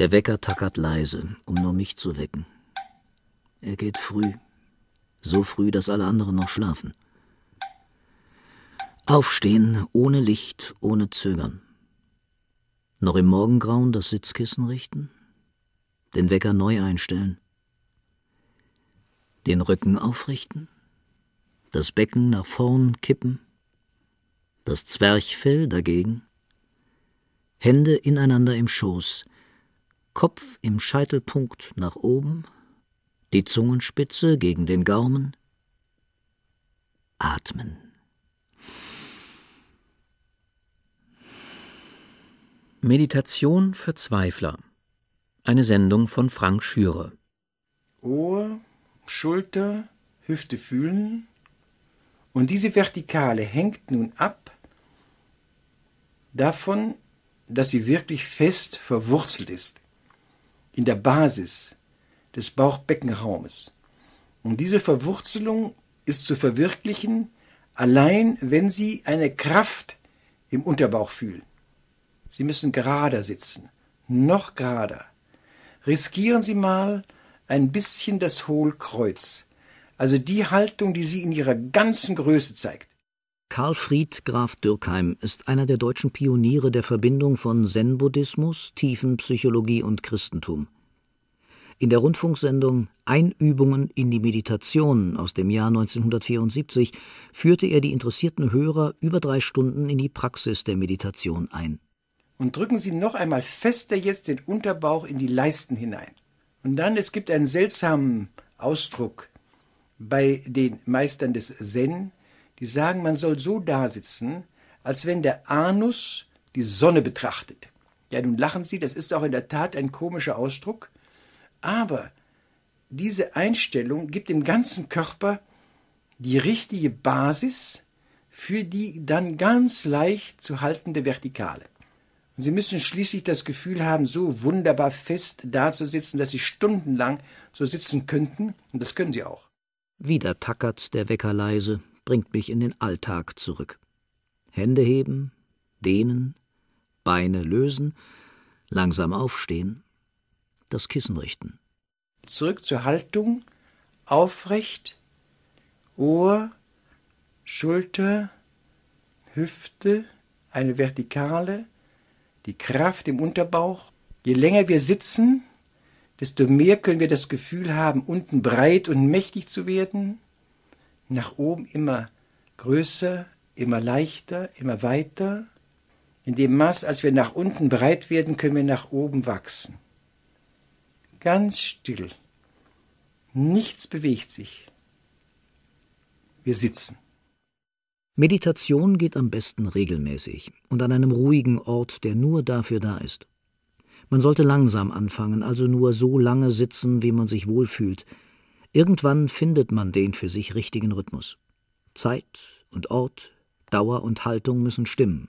Der Wecker tackert leise, um nur mich zu wecken. Er geht früh, so früh, dass alle anderen noch schlafen. Aufstehen, ohne Licht, ohne Zögern. Noch im Morgengrauen das Sitzkissen richten, den Wecker neu einstellen, den Rücken aufrichten, das Becken nach vorn kippen, das Zwerchfell dagegen, Hände ineinander im Schoß, Kopf im Scheitelpunkt nach oben, die Zungenspitze gegen den Gaumen. Atmen. Meditation für Zweifler. Eine Sendung von Frank Schüre. Ohr, Schulter, Hüfte fühlen. Und diese Vertikale hängt nun ab davon, dass sie wirklich fest verwurzelt ist in der Basis des Bauchbeckenraumes. Und diese Verwurzelung ist zu verwirklichen, allein wenn Sie eine Kraft im Unterbauch fühlen. Sie müssen gerader sitzen, noch gerader. Riskieren Sie mal ein bisschen das Hohlkreuz, also die Haltung, die Sie in ihrer ganzen Größe zeigt. Karl Fried Graf Dürkheim ist einer der deutschen Pioniere der Verbindung von Zen-Buddhismus, Tiefenpsychologie und Christentum. In der Rundfunksendung Einübungen in die Meditation aus dem Jahr 1974 führte er die interessierten Hörer über drei Stunden in die Praxis der Meditation ein. Und drücken Sie noch einmal fester jetzt den Unterbauch in die Leisten hinein. Und dann, es gibt einen seltsamen Ausdruck bei den Meistern des Zen, die sagen, man soll so dasitzen, als wenn der Anus die Sonne betrachtet. Ja, nun lachen Sie, das ist auch in der Tat ein komischer Ausdruck, aber diese Einstellung gibt dem ganzen Körper die richtige Basis für die dann ganz leicht zu haltende Vertikale. Und Sie müssen schließlich das Gefühl haben, so wunderbar fest dazusitzen, dass Sie stundenlang so sitzen könnten, und das können Sie auch. Wieder tackert der Wecker leise bringt mich in den Alltag zurück. Hände heben, dehnen, Beine lösen, langsam aufstehen, das Kissen richten. Zurück zur Haltung, aufrecht, Ohr, Schulter, Hüfte, eine Vertikale, die Kraft im Unterbauch. Je länger wir sitzen, desto mehr können wir das Gefühl haben, unten breit und mächtig zu werden nach oben immer größer, immer leichter, immer weiter. In dem Maß, als wir nach unten breit werden, können wir nach oben wachsen. Ganz still. Nichts bewegt sich. Wir sitzen. Meditation geht am besten regelmäßig und an einem ruhigen Ort, der nur dafür da ist. Man sollte langsam anfangen, also nur so lange sitzen, wie man sich wohlfühlt, Irgendwann findet man den für sich richtigen Rhythmus. Zeit und Ort, Dauer und Haltung müssen stimmen.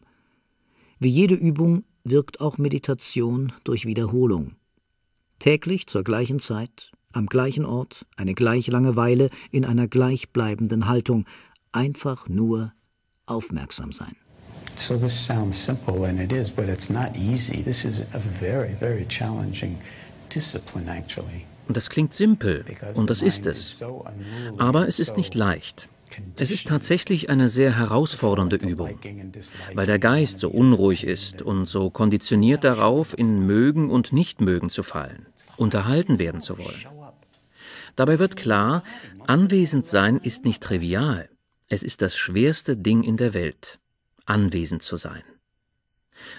Wie jede Übung wirkt auch Meditation durch Wiederholung. Täglich zur gleichen Zeit, am gleichen Ort, eine gleich lange Weile, in einer gleichbleibenden Haltung, einfach nur aufmerksam sein. So this sounds simple and it is, but it's not easy. This is a very, very challenging discipline actually. Und das klingt simpel, und das ist es. Aber es ist nicht leicht. Es ist tatsächlich eine sehr herausfordernde Übung, weil der Geist so unruhig ist und so konditioniert darauf, in Mögen und Nichtmögen zu fallen, unterhalten werden zu wollen. Dabei wird klar, anwesend sein ist nicht trivial. Es ist das schwerste Ding in der Welt, anwesend zu sein.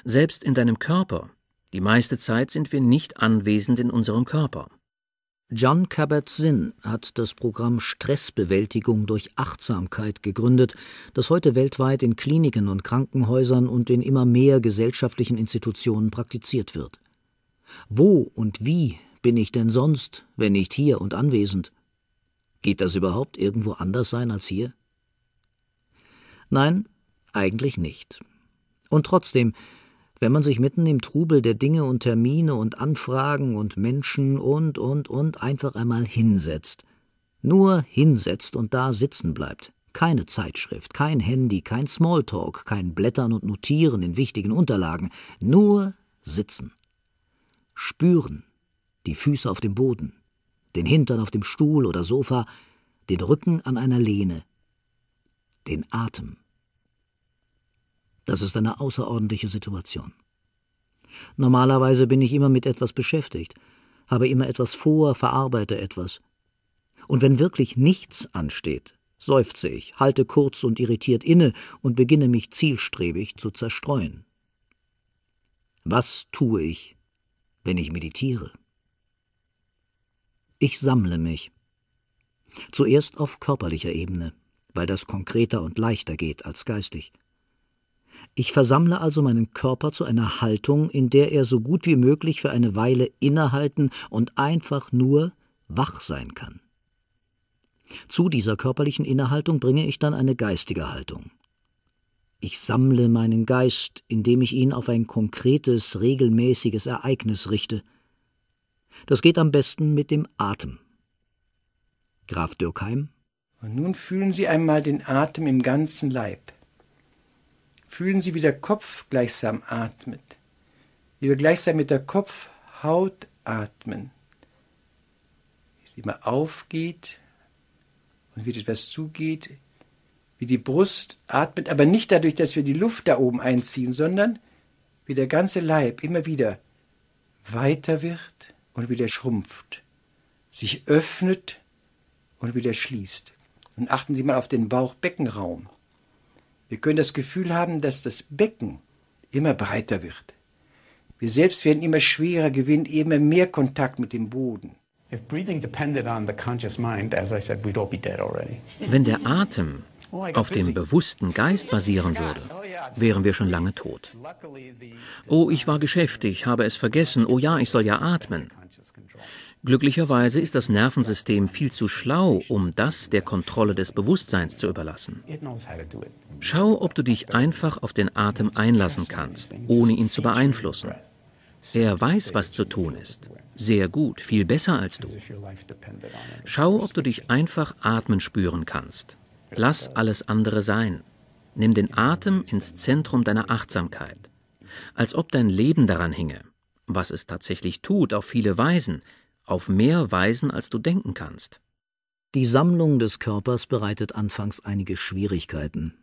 Selbst in deinem Körper, die meiste Zeit sind wir nicht anwesend in unserem Körper. John Kabat-Zinn hat das Programm Stressbewältigung durch Achtsamkeit gegründet, das heute weltweit in Kliniken und Krankenhäusern und in immer mehr gesellschaftlichen Institutionen praktiziert wird. Wo und wie bin ich denn sonst, wenn nicht hier und anwesend? Geht das überhaupt irgendwo anders sein als hier? Nein, eigentlich nicht. Und trotzdem, wenn man sich mitten im Trubel der Dinge und Termine und Anfragen und Menschen und, und, und einfach einmal hinsetzt. Nur hinsetzt und da sitzen bleibt. Keine Zeitschrift, kein Handy, kein Smalltalk, kein Blättern und Notieren in wichtigen Unterlagen. Nur sitzen. Spüren. Die Füße auf dem Boden. Den Hintern auf dem Stuhl oder Sofa. Den Rücken an einer Lehne. Den Atem. Das ist eine außerordentliche Situation. Normalerweise bin ich immer mit etwas beschäftigt, habe immer etwas vor, verarbeite etwas. Und wenn wirklich nichts ansteht, seufze ich, halte kurz und irritiert inne und beginne mich zielstrebig zu zerstreuen. Was tue ich, wenn ich meditiere? Ich sammle mich. Zuerst auf körperlicher Ebene, weil das konkreter und leichter geht als geistig. Ich versammle also meinen Körper zu einer Haltung, in der er so gut wie möglich für eine Weile innehalten und einfach nur wach sein kann. Zu dieser körperlichen Innehaltung bringe ich dann eine geistige Haltung. Ich sammle meinen Geist, indem ich ihn auf ein konkretes, regelmäßiges Ereignis richte. Das geht am besten mit dem Atem. Graf Dürkheim. Und nun fühlen Sie einmal den Atem im ganzen Leib fühlen Sie, wie der Kopf gleichsam atmet, wie wir gleichsam mit der Kopfhaut atmen, wie es immer aufgeht und wieder etwas zugeht, wie die Brust atmet, aber nicht dadurch, dass wir die Luft da oben einziehen, sondern wie der ganze Leib immer wieder weiter wird und wieder schrumpft, sich öffnet und wieder schließt. Und achten Sie mal auf den Bauchbeckenraum. beckenraum wir können das Gefühl haben, dass das Becken immer breiter wird. Wir selbst werden immer schwerer, gewinnen immer mehr Kontakt mit dem Boden. Wenn der Atem oh, auf dem bewussten Geist basieren würde, oh, wären wir schon lange tot. Oh, ich war geschäftig, habe es vergessen. Oh ja, ich soll ja atmen. Glücklicherweise ist das Nervensystem viel zu schlau, um das der Kontrolle des Bewusstseins zu überlassen. Schau, ob du dich einfach auf den Atem einlassen kannst, ohne ihn zu beeinflussen. Er weiß, was zu tun ist. Sehr gut, viel besser als du. Schau, ob du dich einfach atmen spüren kannst. Lass alles andere sein. Nimm den Atem ins Zentrum deiner Achtsamkeit. Als ob dein Leben daran hinge. Was es tatsächlich tut, auf viele Weisen, auf mehr Weisen, als du denken kannst. Die Sammlung des Körpers bereitet anfangs einige Schwierigkeiten.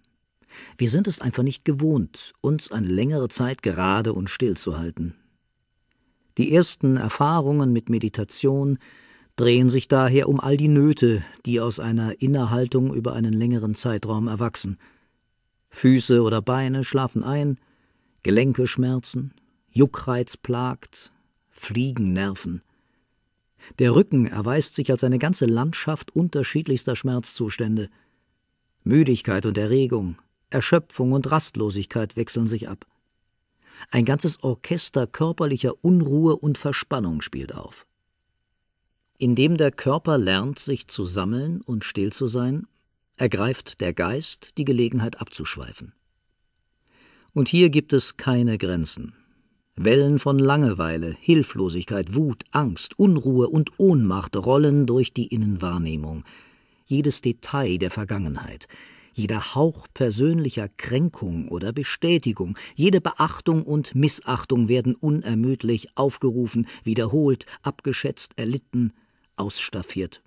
Wir sind es einfach nicht gewohnt, uns eine längere Zeit gerade und still zu halten. Die ersten Erfahrungen mit Meditation drehen sich daher um all die Nöte, die aus einer Innerhaltung über einen längeren Zeitraum erwachsen. Füße oder Beine schlafen ein, Gelenke schmerzen, Juckreiz plagt, Fliegen nerven. Der Rücken erweist sich als eine ganze Landschaft unterschiedlichster Schmerzzustände. Müdigkeit und Erregung, Erschöpfung und Rastlosigkeit wechseln sich ab. Ein ganzes Orchester körperlicher Unruhe und Verspannung spielt auf. Indem der Körper lernt, sich zu sammeln und still zu sein, ergreift der Geist die Gelegenheit abzuschweifen. Und hier gibt es keine Grenzen. Wellen von Langeweile, Hilflosigkeit, Wut, Angst, Unruhe und Ohnmacht rollen durch die Innenwahrnehmung. Jedes Detail der Vergangenheit, jeder Hauch persönlicher Kränkung oder Bestätigung, jede Beachtung und Missachtung werden unermüdlich aufgerufen, wiederholt, abgeschätzt, erlitten, ausstaffiert.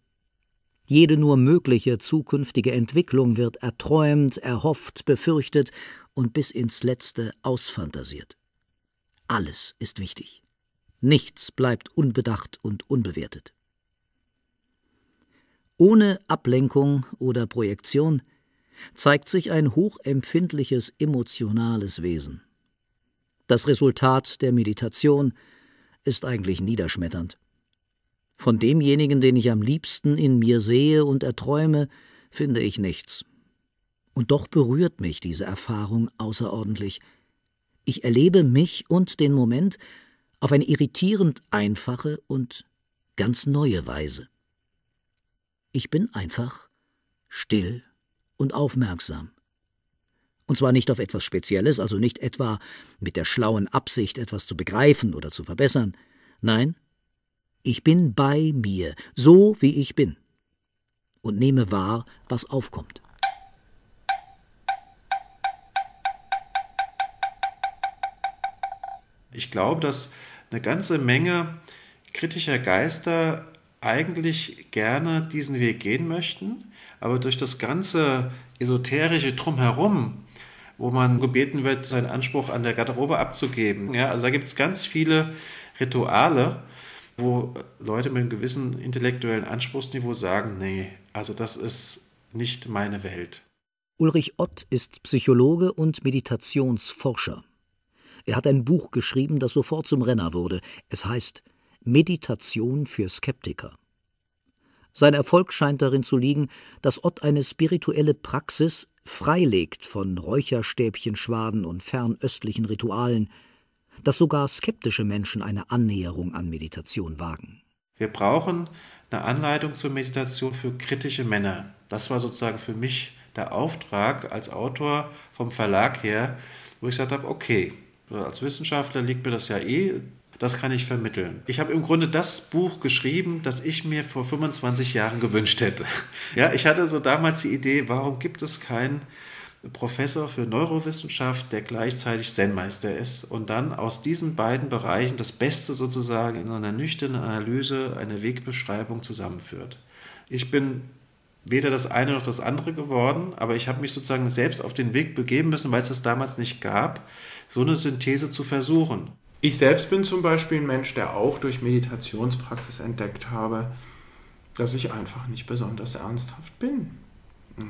Jede nur mögliche zukünftige Entwicklung wird erträumt, erhofft, befürchtet und bis ins Letzte ausfantasiert. Alles ist wichtig. Nichts bleibt unbedacht und unbewertet. Ohne Ablenkung oder Projektion zeigt sich ein hochempfindliches emotionales Wesen. Das Resultat der Meditation ist eigentlich niederschmetternd. Von demjenigen, den ich am liebsten in mir sehe und erträume, finde ich nichts. Und doch berührt mich diese Erfahrung außerordentlich – ich erlebe mich und den Moment auf eine irritierend einfache und ganz neue Weise. Ich bin einfach still und aufmerksam. Und zwar nicht auf etwas Spezielles, also nicht etwa mit der schlauen Absicht, etwas zu begreifen oder zu verbessern. Nein, ich bin bei mir, so wie ich bin, und nehme wahr, was aufkommt. ich glaube, dass eine ganze Menge kritischer Geister eigentlich gerne diesen Weg gehen möchten, aber durch das ganze esoterische Drumherum, wo man gebeten wird, seinen Anspruch an der Garderobe abzugeben. Ja, also da gibt es ganz viele Rituale, wo Leute mit einem gewissen intellektuellen Anspruchsniveau sagen, nee, also das ist nicht meine Welt. Ulrich Ott ist Psychologe und Meditationsforscher. Er hat ein Buch geschrieben, das sofort zum Renner wurde. Es heißt Meditation für Skeptiker. Sein Erfolg scheint darin zu liegen, dass Ott eine spirituelle Praxis freilegt von Räucherstäbchenschwaden und fernöstlichen Ritualen, dass sogar skeptische Menschen eine Annäherung an Meditation wagen. Wir brauchen eine Anleitung zur Meditation für kritische Männer. Das war sozusagen für mich der Auftrag als Autor vom Verlag her, wo ich gesagt habe, okay, äh, als Wissenschaftler liegt mir das ja eh. Das kann ich vermitteln. Ich habe im Grunde das Buch geschrieben, das ich mir vor 25 Jahren gewünscht hätte. Ja, ich hatte so damals die Idee, warum gibt es keinen Professor für Neurowissenschaft, der gleichzeitig Zen-Meister ist und dann aus diesen beiden Bereichen das Beste sozusagen in einer nüchternen Analyse, eine Wegbeschreibung zusammenführt. Ich bin weder das eine noch das andere geworden, aber ich habe mich sozusagen selbst auf den Weg begeben müssen, weil es das damals nicht gab, so eine Synthese zu versuchen. Ich selbst bin zum Beispiel ein Mensch, der auch durch Meditationspraxis entdeckt habe, dass ich einfach nicht besonders ernsthaft bin. Ne?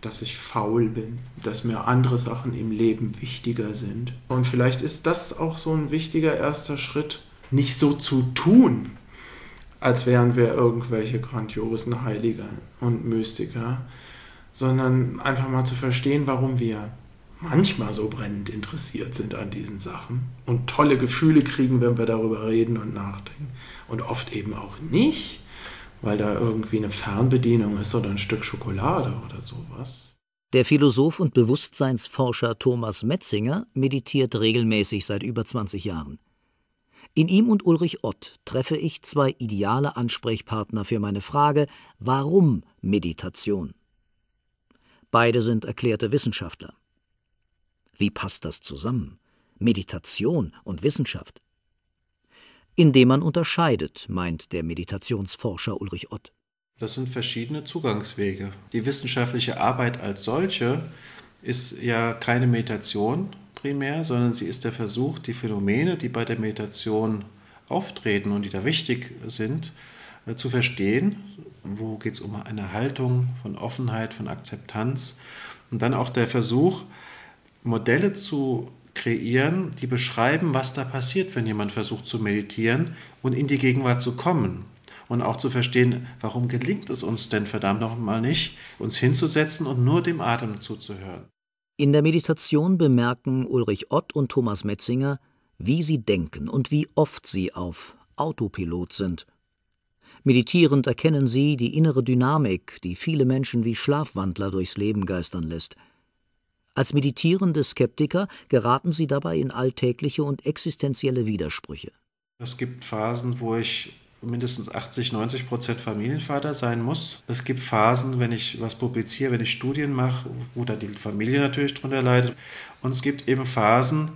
Dass ich faul bin, dass mir andere Sachen im Leben wichtiger sind. Und vielleicht ist das auch so ein wichtiger erster Schritt, nicht so zu tun, als wären wir irgendwelche grandiosen Heilige und Mystiker, sondern einfach mal zu verstehen, warum wir manchmal so brennend interessiert sind an diesen Sachen und tolle Gefühle kriegen, wenn wir darüber reden und nachdenken und oft eben auch nicht, weil da irgendwie eine Fernbedienung ist oder ein Stück Schokolade oder sowas. Der Philosoph und Bewusstseinsforscher Thomas Metzinger meditiert regelmäßig seit über 20 Jahren. In ihm und Ulrich Ott treffe ich zwei ideale Ansprechpartner für meine Frage, warum Meditation? Beide sind erklärte Wissenschaftler. Wie passt das zusammen? Meditation und Wissenschaft? Indem man unterscheidet, meint der Meditationsforscher Ulrich Ott. Das sind verschiedene Zugangswege. Die wissenschaftliche Arbeit als solche ist ja keine Meditation, primär, sondern sie ist der Versuch, die Phänomene, die bei der Meditation auftreten und die da wichtig sind, äh, zu verstehen. Wo geht es um eine Haltung von Offenheit, von Akzeptanz? Und dann auch der Versuch, Modelle zu kreieren, die beschreiben, was da passiert, wenn jemand versucht zu meditieren und in die Gegenwart zu kommen. Und auch zu verstehen, warum gelingt es uns denn verdammt nochmal nicht, uns hinzusetzen und nur dem Atem zuzuhören. In der Meditation bemerken Ulrich Ott und Thomas Metzinger, wie sie denken und wie oft sie auf Autopilot sind. Meditierend erkennen sie die innere Dynamik, die viele Menschen wie Schlafwandler durchs Leben geistern lässt. Als meditierende Skeptiker geraten sie dabei in alltägliche und existenzielle Widersprüche. Es gibt Phasen, wo ich mindestens 80, 90 Prozent Familienvater sein muss. Es gibt Phasen, wenn ich was publiziere, wenn ich Studien mache, wo da die Familie natürlich drunter leidet. Und es gibt eben Phasen,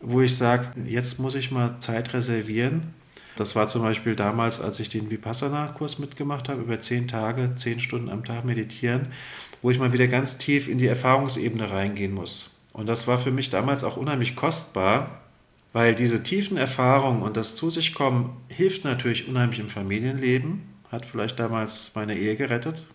wo ich sage, jetzt muss ich mal Zeit reservieren. Das war zum Beispiel damals, als ich den Vipassana-Kurs mitgemacht habe, über zehn Tage, zehn Stunden am Tag meditieren, wo ich mal wieder ganz tief in die Erfahrungsebene reingehen muss. Und das war für mich damals auch unheimlich kostbar, weil diese tiefen Erfahrungen und das Zu sich kommen hilft natürlich unheimlich im Familienleben, hat vielleicht damals meine Ehe gerettet.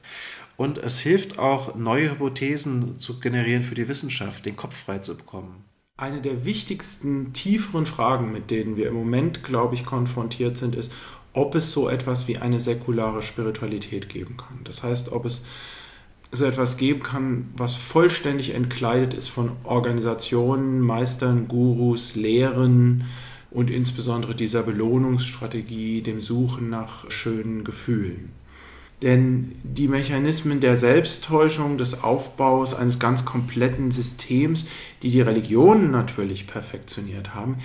Und es hilft auch, neue Hypothesen zu generieren für die Wissenschaft, den Kopf frei zu bekommen. Eine der wichtigsten, tieferen Fragen, mit denen wir im Moment, glaube ich, konfrontiert sind, ist, ob es so etwas wie eine säkulare Spiritualität geben kann. Das heißt, ob es so etwas geben kann, was vollständig entkleidet ist von Organisationen, Meistern, Gurus, Lehren und insbesondere dieser Belohnungsstrategie, dem Suchen nach schönen Gefühlen. Denn die Mechanismen der Selbsttäuschung, des Aufbaus eines ganz kompletten Systems, die die Religionen natürlich perfektioniert haben,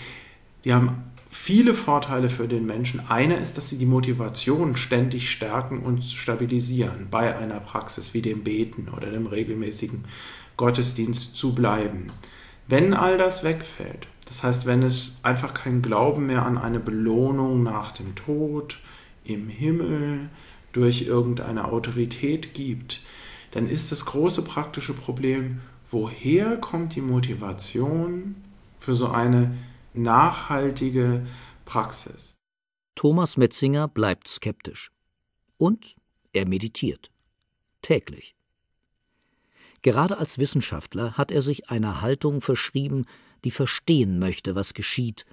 die haben viele Vorteile für den Menschen. Einer ist, dass sie die Motivation ständig stärken und stabilisieren, bei einer Praxis wie dem Beten oder dem regelmäßigen Gottesdienst zu bleiben. Wenn all das wegfällt, das heißt, wenn es einfach kein Glauben mehr an eine Belohnung nach dem Tod, im Himmel, durch irgendeine Autorität gibt, dann ist das große praktische Problem, woher kommt die Motivation für so eine nachhaltige Praxis. Thomas Metzinger bleibt skeptisch. Und er meditiert. Täglich. Gerade als Wissenschaftler hat er sich einer Haltung verschrieben, die verstehen möchte, was geschieht.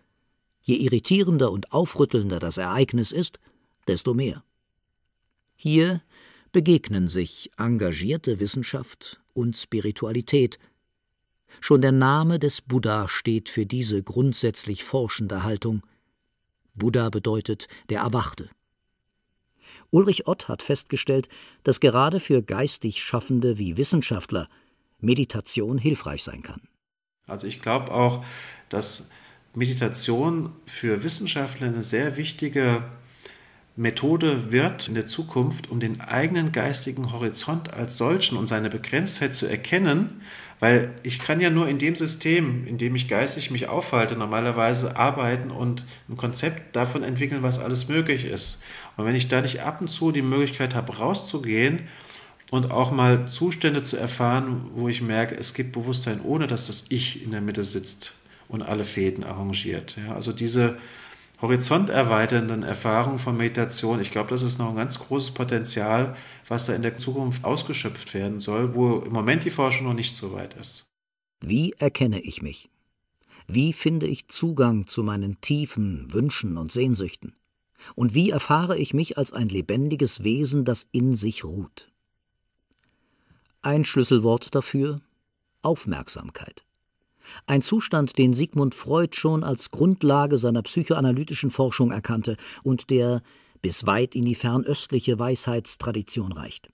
Je irritierender und aufrüttelnder das Ereignis ist, desto mehr. Hier begegnen sich engagierte Wissenschaft und Spiritualität, Schon der Name des Buddha steht für diese grundsätzlich forschende Haltung. Buddha bedeutet der Erwachte. Ulrich Ott hat festgestellt, dass gerade für geistig Schaffende wie Wissenschaftler Meditation hilfreich sein kann. Also ich glaube auch, dass Meditation für Wissenschaftler eine sehr wichtige Methode wird in der Zukunft, um den eigenen geistigen Horizont als solchen und seine Begrenztheit zu erkennen weil ich kann ja nur in dem System, in dem ich geistig mich aufhalte, normalerweise arbeiten und ein Konzept davon entwickeln, was alles möglich ist. Und wenn ich da nicht ab und zu die Möglichkeit habe, rauszugehen und auch mal Zustände zu erfahren, wo ich merke, es gibt Bewusstsein, ohne dass das Ich in der Mitte sitzt und alle Fäden arrangiert. Ja, also diese Horizont erweiternden Erfahrung von Meditation. Ich glaube, das ist noch ein ganz großes Potenzial, was da in der Zukunft ausgeschöpft werden soll, wo im Moment die Forschung noch nicht so weit ist. Wie erkenne ich mich? Wie finde ich Zugang zu meinen tiefen Wünschen und Sehnsüchten? Und wie erfahre ich mich als ein lebendiges Wesen, das in sich ruht? Ein Schlüsselwort dafür Aufmerksamkeit ein Zustand, den Sigmund Freud schon als Grundlage seiner psychoanalytischen Forschung erkannte und der bis weit in die fernöstliche Weisheitstradition reicht.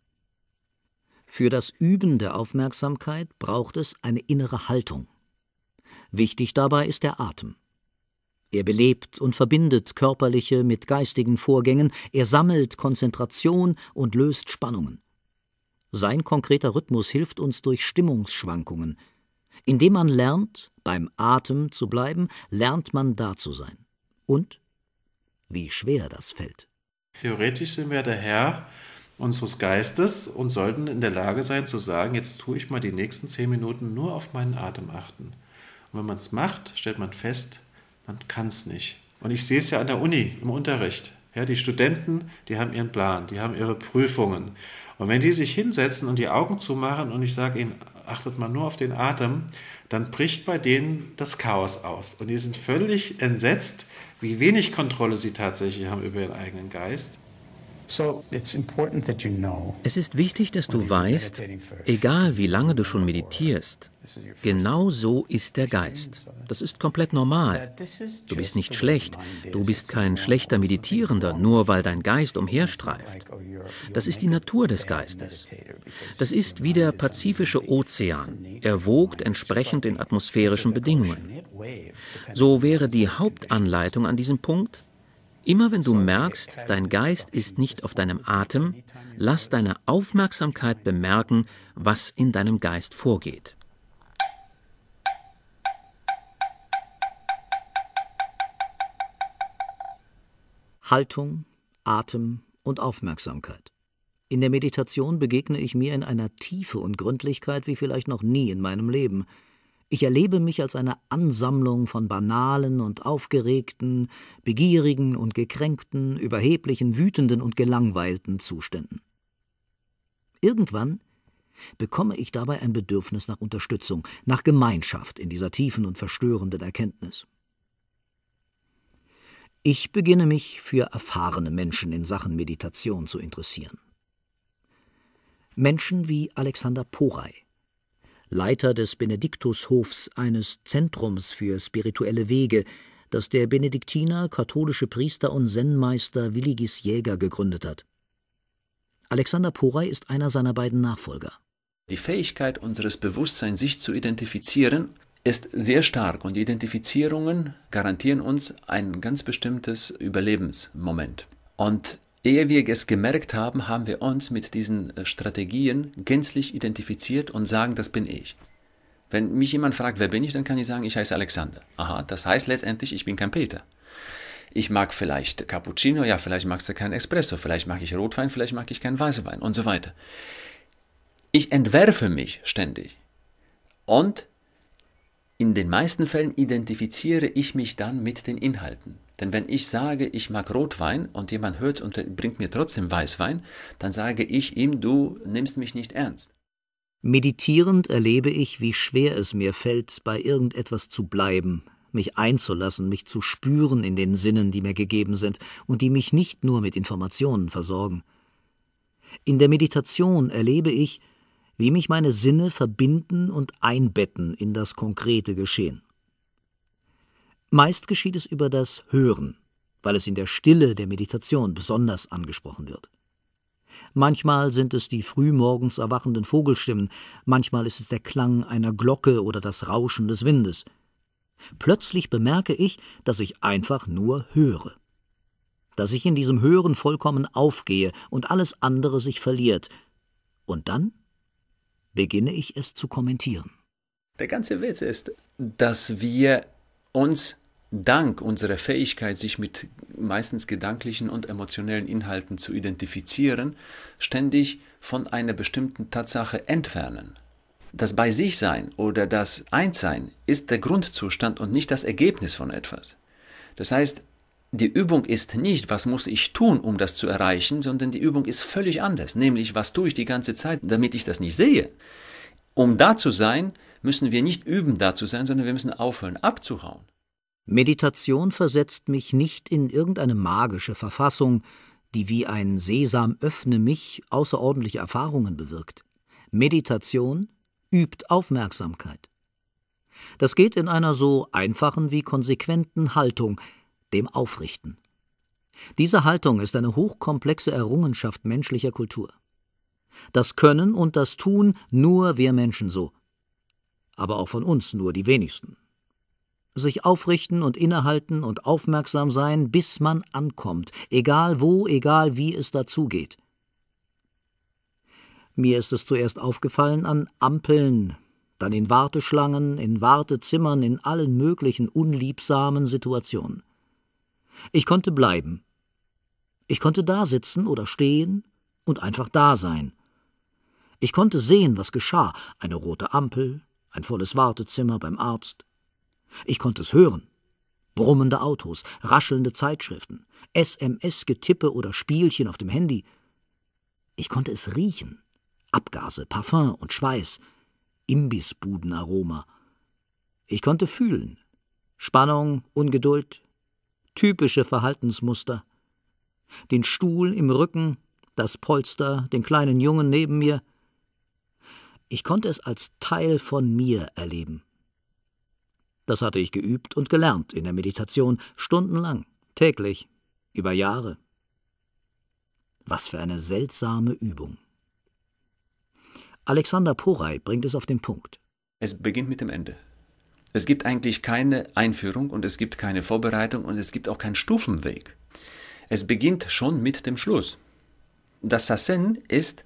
Für das Üben der Aufmerksamkeit braucht es eine innere Haltung. Wichtig dabei ist der Atem. Er belebt und verbindet körperliche mit geistigen Vorgängen, er sammelt Konzentration und löst Spannungen. Sein konkreter Rhythmus hilft uns durch Stimmungsschwankungen, indem man lernt, beim Atem zu bleiben, lernt man da zu sein. Und wie schwer das fällt. Theoretisch sind wir der Herr unseres Geistes und sollten in der Lage sein zu sagen, jetzt tue ich mal die nächsten zehn Minuten nur auf meinen Atem achten. Und wenn man es macht, stellt man fest, man kann es nicht. Und ich sehe es ja an der Uni, im Unterricht. Ja, die Studenten, die haben ihren Plan, die haben ihre Prüfungen. Und wenn die sich hinsetzen und die Augen zumachen und ich sage ihnen, achtet man nur auf den Atem, dann bricht bei denen das Chaos aus. Und die sind völlig entsetzt, wie wenig Kontrolle sie tatsächlich haben über ihren eigenen Geist. Es ist wichtig, dass du weißt, egal wie lange du schon meditierst, genau so ist der Geist. Das ist komplett normal. Du bist nicht schlecht, du bist kein schlechter Meditierender, nur weil dein Geist umherstreift. Oh, das ist die Natur des Geistes. Das ist wie der pazifische Ozean. Er wogt entsprechend den atmosphärischen Bedingungen. So wäre die Hauptanleitung an diesem Punkt, Immer wenn du merkst, dein Geist ist nicht auf deinem Atem, lass deine Aufmerksamkeit bemerken, was in deinem Geist vorgeht. Haltung, Atem und Aufmerksamkeit. In der Meditation begegne ich mir in einer Tiefe und Gründlichkeit wie vielleicht noch nie in meinem Leben, ich erlebe mich als eine Ansammlung von banalen und aufgeregten, begierigen und gekränkten, überheblichen, wütenden und gelangweilten Zuständen. Irgendwann bekomme ich dabei ein Bedürfnis nach Unterstützung, nach Gemeinschaft in dieser tiefen und verstörenden Erkenntnis. Ich beginne mich für erfahrene Menschen in Sachen Meditation zu interessieren. Menschen wie Alexander Poray, Leiter des Benediktushofs, eines Zentrums für spirituelle Wege, das der Benediktiner, katholische Priester und Zen-Meister Willigis Jäger gegründet hat. Alexander Poray ist einer seiner beiden Nachfolger. Die Fähigkeit unseres Bewusstseins, sich zu identifizieren, ist sehr stark und die Identifizierungen garantieren uns ein ganz bestimmtes Überlebensmoment. Und Ehe wir es gemerkt haben, haben wir uns mit diesen äh, Strategien gänzlich identifiziert und sagen, das bin ich. Wenn mich jemand fragt, wer bin ich, dann kann ich sagen, ich heiße Alexander. Aha, das heißt letztendlich, ich bin kein Peter. Ich mag vielleicht Cappuccino, ja, vielleicht magst du keinen Espresso, vielleicht mag ich Rotwein, vielleicht mag ich keinen Weißwein und so weiter. Ich entwerfe mich ständig. Und in den meisten Fällen identifiziere ich mich dann mit den Inhalten. Denn wenn ich sage, ich mag Rotwein und jemand hört und bringt mir trotzdem Weißwein, dann sage ich ihm, du nimmst mich nicht ernst. Meditierend erlebe ich, wie schwer es mir fällt, bei irgendetwas zu bleiben, mich einzulassen, mich zu spüren in den Sinnen, die mir gegeben sind und die mich nicht nur mit Informationen versorgen. In der Meditation erlebe ich, wie mich meine Sinne verbinden und einbetten in das konkrete Geschehen. Meist geschieht es über das Hören, weil es in der Stille der Meditation besonders angesprochen wird. Manchmal sind es die frühmorgens erwachenden Vogelstimmen, manchmal ist es der Klang einer Glocke oder das Rauschen des Windes. Plötzlich bemerke ich, dass ich einfach nur höre. Dass ich in diesem Hören vollkommen aufgehe und alles andere sich verliert. Und dann beginne ich es zu kommentieren. Der ganze Witz ist, dass wir uns dank unserer Fähigkeit, sich mit meistens gedanklichen und emotionellen Inhalten zu identifizieren, ständig von einer bestimmten Tatsache entfernen. Das Bei sich sein oder das Einssein ist der Grundzustand und nicht das Ergebnis von etwas. Das heißt, die Übung ist nicht, was muss ich tun, um das zu erreichen, sondern die Übung ist völlig anders, nämlich was tue ich die ganze Zeit, damit ich das nicht sehe. Um da zu sein, müssen wir nicht üben, da zu sein, sondern wir müssen aufhören, abzuhauen. Meditation versetzt mich nicht in irgendeine magische Verfassung, die wie ein Sesam öffne mich außerordentliche Erfahrungen bewirkt. Meditation übt Aufmerksamkeit. Das geht in einer so einfachen wie konsequenten Haltung, dem Aufrichten. Diese Haltung ist eine hochkomplexe Errungenschaft menschlicher Kultur. Das können und das tun nur wir Menschen so. Aber auch von uns nur die wenigsten sich aufrichten und innehalten und aufmerksam sein, bis man ankommt, egal wo, egal wie es dazugeht. Mir ist es zuerst aufgefallen an Ampeln, dann in Warteschlangen, in Wartezimmern, in allen möglichen unliebsamen Situationen. Ich konnte bleiben. Ich konnte da sitzen oder stehen und einfach da sein. Ich konnte sehen, was geschah, eine rote Ampel, ein volles Wartezimmer beim Arzt, ich konnte es hören. Brummende Autos, raschelnde Zeitschriften, SMS-Getippe oder Spielchen auf dem Handy. Ich konnte es riechen. Abgase, Parfum und Schweiß, Imbissbudenaroma. Ich konnte fühlen. Spannung, Ungeduld, typische Verhaltensmuster. Den Stuhl im Rücken, das Polster, den kleinen Jungen neben mir. Ich konnte es als Teil von mir erleben. Das hatte ich geübt und gelernt in der Meditation, stundenlang, täglich, über Jahre. Was für eine seltsame Übung. Alexander Poray bringt es auf den Punkt. Es beginnt mit dem Ende. Es gibt eigentlich keine Einführung und es gibt keine Vorbereitung und es gibt auch keinen Stufenweg. Es beginnt schon mit dem Schluss. Das Sassen ist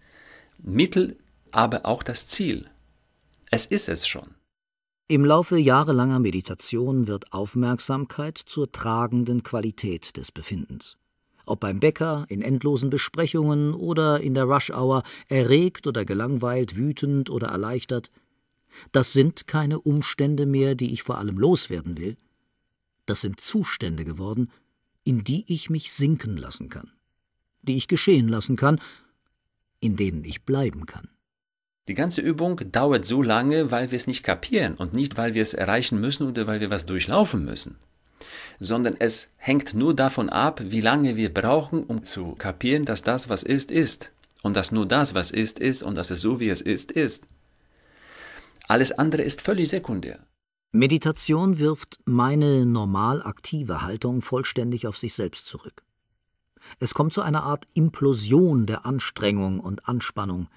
Mittel, aber auch das Ziel. Es ist es schon. Im Laufe jahrelanger Meditation wird Aufmerksamkeit zur tragenden Qualität des Befindens. Ob beim Bäcker, in endlosen Besprechungen oder in der Rush-Hour, erregt oder gelangweilt, wütend oder erleichtert, das sind keine Umstände mehr, die ich vor allem loswerden will, das sind Zustände geworden, in die ich mich sinken lassen kann, die ich geschehen lassen kann, in denen ich bleiben kann. Die ganze Übung dauert so lange, weil wir es nicht kapieren und nicht, weil wir es erreichen müssen oder weil wir was durchlaufen müssen, sondern es hängt nur davon ab, wie lange wir brauchen, um zu kapieren, dass das, was ist, ist und dass nur das, was ist, ist und dass es so, wie es ist, ist. Alles andere ist völlig sekundär. Meditation wirft meine normal aktive Haltung vollständig auf sich selbst zurück. Es kommt zu einer Art Implosion der Anstrengung und Anspannung,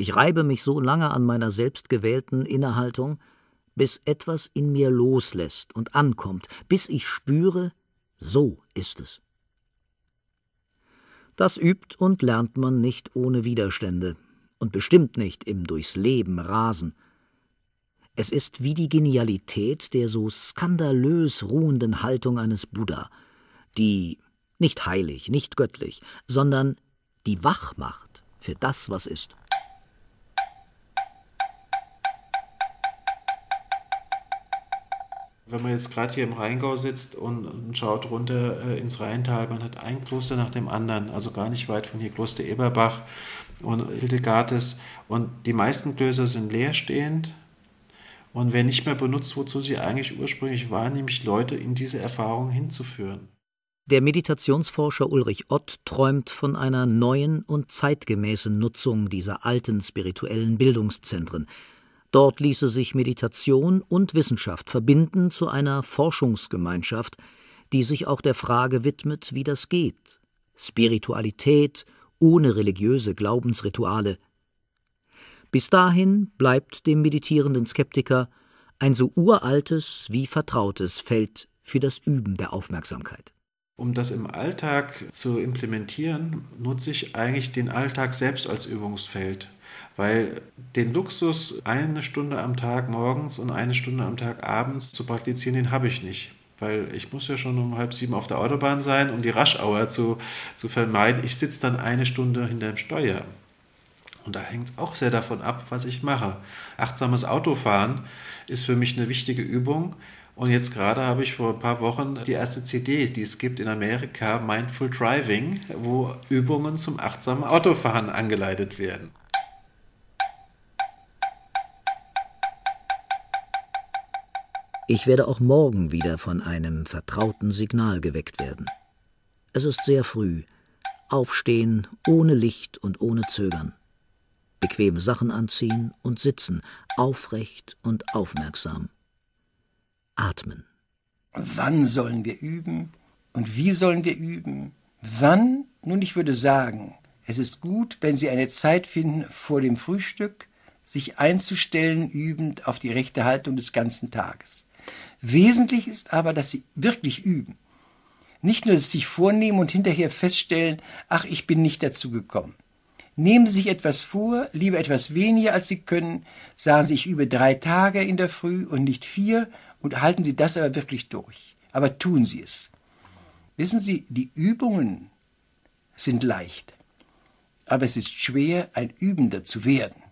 ich reibe mich so lange an meiner selbstgewählten Innehaltung, bis etwas in mir loslässt und ankommt, bis ich spüre, so ist es. Das übt und lernt man nicht ohne Widerstände und bestimmt nicht im durchs Leben rasen. Es ist wie die Genialität der so skandalös ruhenden Haltung eines Buddha, die nicht heilig, nicht göttlich, sondern die Wachmacht für das, was ist. wenn man jetzt gerade hier im Rheingau sitzt und, und schaut runter äh, ins Rheintal, man hat ein Kloster nach dem anderen, also gar nicht weit von hier Kloster Eberbach und Hildegardes. Und die meisten Klöster sind leerstehend und werden nicht mehr benutzt, wozu sie eigentlich ursprünglich waren, nämlich Leute in diese Erfahrung hinzuführen. Der Meditationsforscher Ulrich Ott träumt von einer neuen und zeitgemäßen Nutzung dieser alten spirituellen Bildungszentren Dort ließe sich Meditation und Wissenschaft verbinden zu einer Forschungsgemeinschaft, die sich auch der Frage widmet, wie das geht. Spiritualität ohne religiöse Glaubensrituale. Bis dahin bleibt dem meditierenden Skeptiker ein so uraltes wie vertrautes Feld für das Üben der Aufmerksamkeit. Um das im Alltag zu implementieren, nutze ich eigentlich den Alltag selbst als Übungsfeld. Weil den Luxus, eine Stunde am Tag morgens und eine Stunde am Tag abends zu praktizieren, den habe ich nicht. Weil ich muss ja schon um halb sieben auf der Autobahn sein, um die Raschauer zu, zu vermeiden. Ich sitze dann eine Stunde hinter dem Steuer. Und da hängt es auch sehr davon ab, was ich mache. Achtsames Autofahren ist für mich eine wichtige Übung. Und jetzt gerade habe ich vor ein paar Wochen die erste CD, die es gibt in Amerika, Mindful Driving, wo Übungen zum achtsamen Autofahren angeleitet werden. Ich werde auch morgen wieder von einem vertrauten Signal geweckt werden. Es ist sehr früh. Aufstehen, ohne Licht und ohne Zögern. Bequeme Sachen anziehen und sitzen, aufrecht und aufmerksam. Atmen. Wann sollen wir üben? Und wie sollen wir üben? Wann? Nun, ich würde sagen, es ist gut, wenn Sie eine Zeit finden vor dem Frühstück, sich einzustellen, übend auf die rechte Haltung des ganzen Tages. Wesentlich ist aber, dass sie wirklich üben. Nicht nur dass sie sich vornehmen und hinterher feststellen, ach, ich bin nicht dazu gekommen. Nehmen Sie sich etwas vor, lieber etwas weniger als Sie können, sagen Sie, ich übe drei Tage in der Früh und nicht vier und halten Sie das aber wirklich durch. Aber tun Sie es. Wissen Sie, die Übungen sind leicht, aber es ist schwer, ein Übender zu werden.